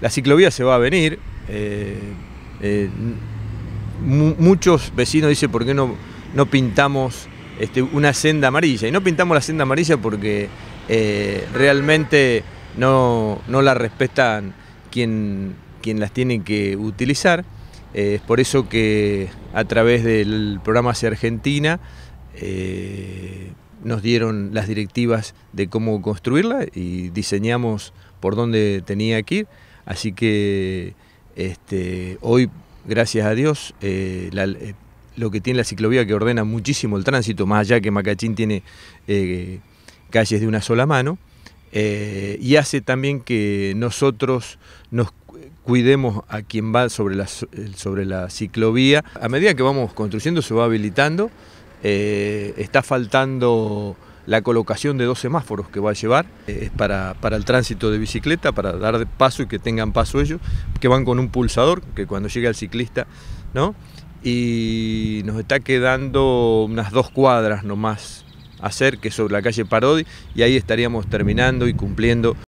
La ciclovía se va a venir. Eh, eh, muchos vecinos dicen por qué no, no pintamos este, una senda amarilla. Y no pintamos la senda amarilla porque eh, realmente no, la respetan quien, las tiene que utilizar. es por eso que a través del programa Hacia Argentina nos dieron las directivas de cómo construirla y diseñamos por dónde tenía que ir. Así que este, hoy, gracias a Dios, eh, eh, lo que tiene la ciclovía que ordena muchísimo el tránsito, más allá que Macachín tiene eh, calles de una sola mano, y hace también que nosotros nos cuidemos a quien va sobre la, sobre la ciclovía. A medida que vamos construyendo se va habilitando, está faltando la colocación de dos semáforos que va a llevar, eh, es para, el tránsito de bicicleta, para dar paso y que tengan paso ellos, que van con un pulsador, que cuando llega el ciclista, ¿no? Y nos está quedando unas dos cuadras nomás hacer, que es sobre la calle Parodi, y ahí estaríamos terminando y cumpliendo